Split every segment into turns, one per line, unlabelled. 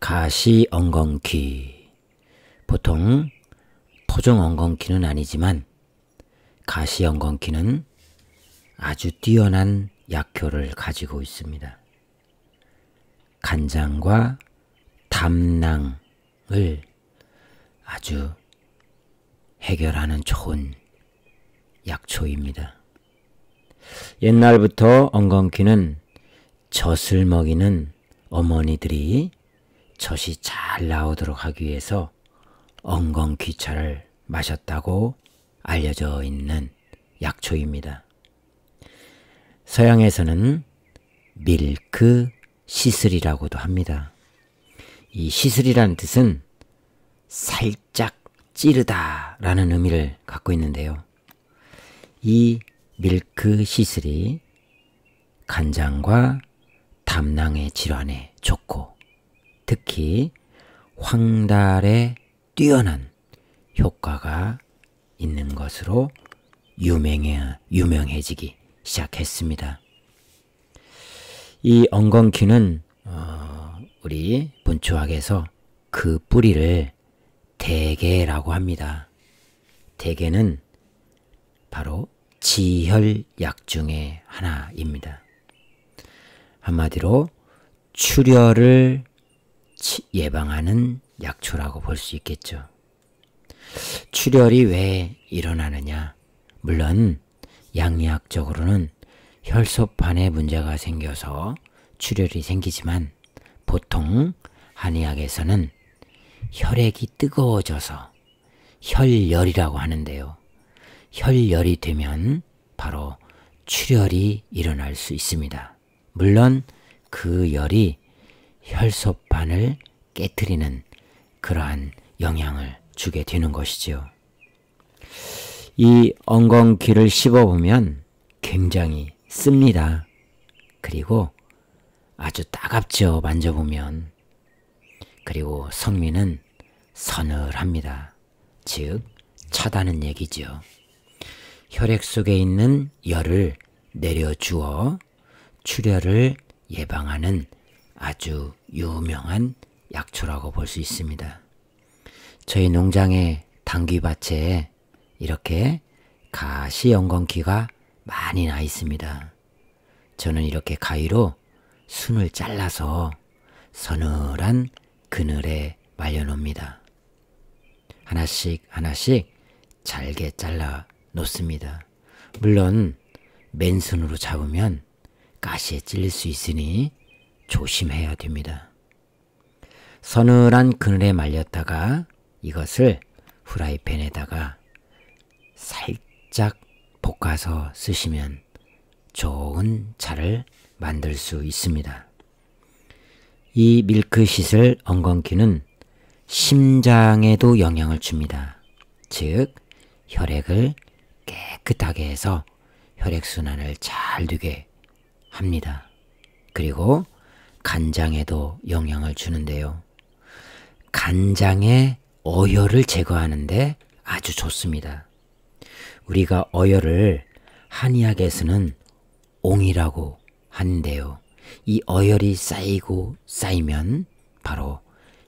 가시엉겅퀴 보통 토종엉겅퀴는 아니지만 가시엉겅퀴는 아주 뛰어난 약효를 가지고 있습니다. 간장과 담낭을 아주 해결하는 좋은 약초입니다. 옛날부터 엉겅퀴는 젖을 먹이는 어머니들이 젖이 잘 나오도록 하기 위해서 엉겅 귀차를 마셨다고 알려져 있는 약초입니다. 서양에서는 밀크 시슬이라고도 합니다. 이 시슬이라는 뜻은 살짝 찌르다 라는 의미를 갖고 있는데요. 이 밀크 시슬이 간장과 담낭의 질환에 좋고 특히 황달에 뛰어난 효과가 있는 것으로 유명해, 유명해지기 시작했습니다. 이 엉겅퀴는 어, 우리 본초학에서 그 뿌리를 대개라고 합니다. 대개는 바로 지혈약 중의 하나입니다. 한마디로 출혈을 예방하는 약초라고 볼 수 있겠죠. 출혈이 왜 일어나느냐? 물론 양리학적으로는 혈소판에 문제가 생겨서 출혈이 생기지만 보통 한의학에서는 혈액이 뜨거워져서 혈열이라고 하는데요. 혈열이 되면 바로 출혈이 일어날 수 있습니다. 물론 그 열이 혈소판을 깨뜨리는 그러한 영향을 주게 되는 것이지요. 이 엉겅퀴를 씹어보면 굉장히 씁니다. 그리고 아주 따갑죠, 만져보면. 그리고 성미는 서늘합니다. 즉, 차다는 얘기지 혈액 속에 있는 열을 내려주어 출혈을 예방하는 아주 유명한 약초라고 볼 수 있습니다. 저희 농장의 당귀밭에 이렇게 가시 연건기가 많이 나 있습니다. 저는 이렇게 가위로 순을 잘라서 서늘한 그늘에 말려놓습니다. 하나씩 하나씩 잘게 잘라 놓습니다. 물론 맨손으로 잡으면 가시에 찔릴 수 있으니 조심해야 됩니다. 서늘한 그늘에 말렸다가 이것을 후라이팬에다가 살짝 볶아서 쓰시면 좋은 차를 만들 수 있습니다. 이 밀크쉿을 엉겅퀴는 심장에도 영향을 줍니다. 즉, 혈액을 깨끗하게 해서 혈액순환을 잘 되게 합니다. 그리고 간장에도 영향을 주는데요. 간장의 어혈을 제거하는데 아주 좋습니다. 우리가 어혈을 한의학에서는 옹이라고 하는데요. 이 어혈이 쌓이고 쌓이면 바로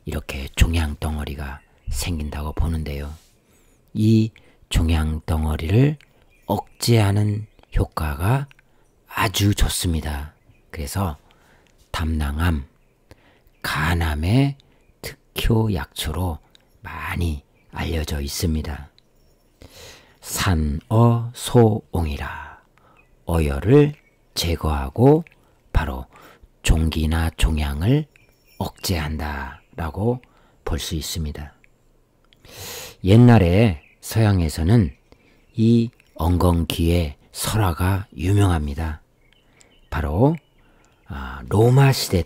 이렇게 종양 덩어리가 생긴다고 보는데요. 이 종양 덩어리를 억제하는 효과가 아주 좋습니다. 그래서 담낭암, 간암의 특효 약초로 많이 알려져 있습니다. 산어소옹이라 어혈을 제거하고 바로 종기나 종양을 억제한다 라고 볼 수 있습니다. 옛날에 서양에서는 이 엉겅퀴의 설화가 유명합니다. 바로 아, 로마 시대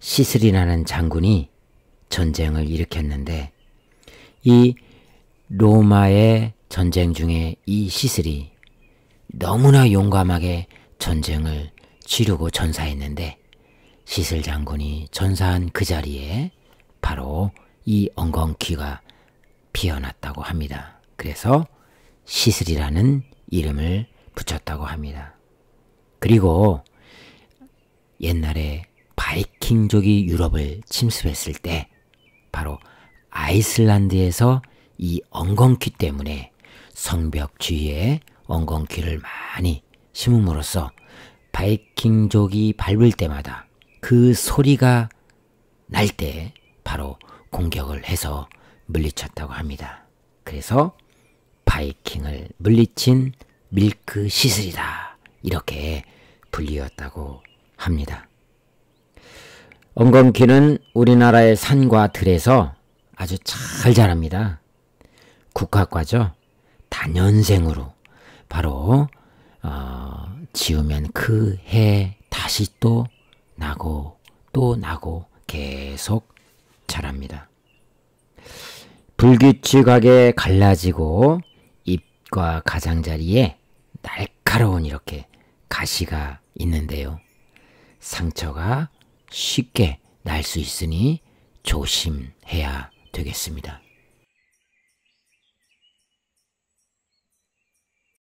때시슬이라는 장군이 전쟁을 일으켰는데 이 로마의 전쟁 중에 이 시슬이 너무나 용감하게 전쟁을 치르고 전사했는데 시슬 장군이 전사한 그 자리에 바로 이 엉겅퀴가 피어났다고 합니다. 그래서 시슬이라는 이름을 붙였다고 합니다. 그리고 옛날에 바이킹족이 유럽을 침수했을 때 바로 아이슬란드에서 이 엉겅퀴 때문에 성벽 주위에 엉겅퀴를 많이 심음으로써 바이킹족이 밟을 때마다 그 소리가 날 때 바로 공격을 해서 물리쳤다고 합니다. 그래서 바이킹을 물리친 밀크 시슬이다. 이렇게 불리웠다고 합니다. 엉겅퀴는 우리나라의 산과 들에서 아주 잘 자랍니다. 국화과죠. 단연생으로 바로 어, 지우면 그 해 다시 또 나고 또 나고 계속 자랍니다. 불규칙하게 갈라지고 잎과 가장자리에 날카로운 이렇게 가시가 있는데요. 상처가 쉽게 날 수 있으니 조심해야 되겠습니다.